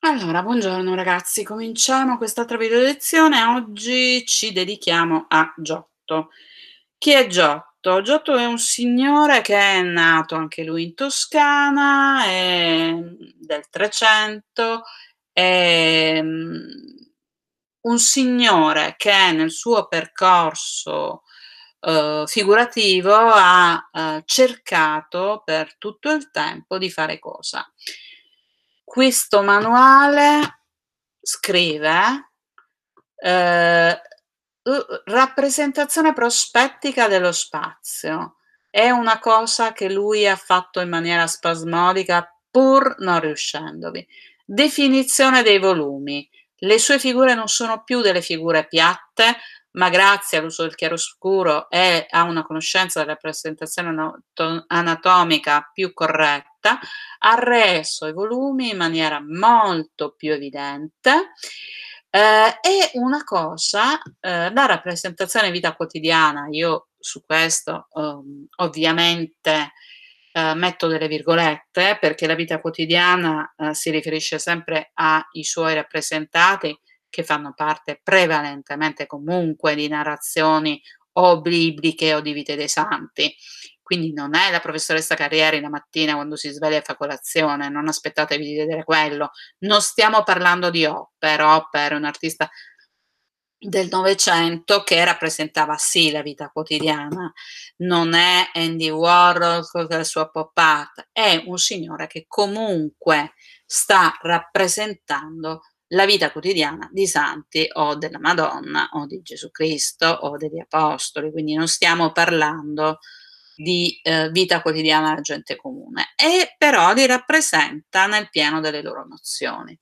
Allora, buongiorno ragazzi, cominciamo quest'altra video lezione. Oggi ci dedichiamo a Giotto. Chi è Giotto? Giotto è un signore che è nato anche lui in Toscana, è del 300, è mm, un signore che nel suo percorso eh, figurativo ha eh, cercato per tutto il tempo di fare cosa? Questo manuale scrive eh, rappresentazione prospettica dello spazio. È una cosa che lui ha fatto in maniera spasmodica pur non riuscendovi. Definizione dei volumi. Le sue figure non sono più delle figure piatte, ma grazie all'uso del chiaroscuro e a una conoscenza della presentazione anatomica più corretta, ha reso i volumi in maniera molto più evidente. Eh, e una cosa, eh, la rappresentazione vita quotidiana, io su questo um, ovviamente eh, metto delle virgolette perché la vita quotidiana eh, si riferisce sempre ai suoi rappresentati che fanno parte prevalentemente comunque di narrazioni o bibliche o di vite dei santi. Quindi non è la professoressa Carrieri la mattina quando si sveglia e fa colazione, non aspettatevi di vedere quello. Non stiamo parlando di opera, opera è un artista del Novecento che rappresentava sì la vita quotidiana, non è Andy Warhol con la sua pop art, è un signore che comunque sta rappresentando la vita quotidiana di santi o della Madonna o di Gesù Cristo o degli Apostoli, quindi non stiamo parlando di eh, vita quotidiana della gente comune e però li rappresenta nel pieno delle loro nozioni.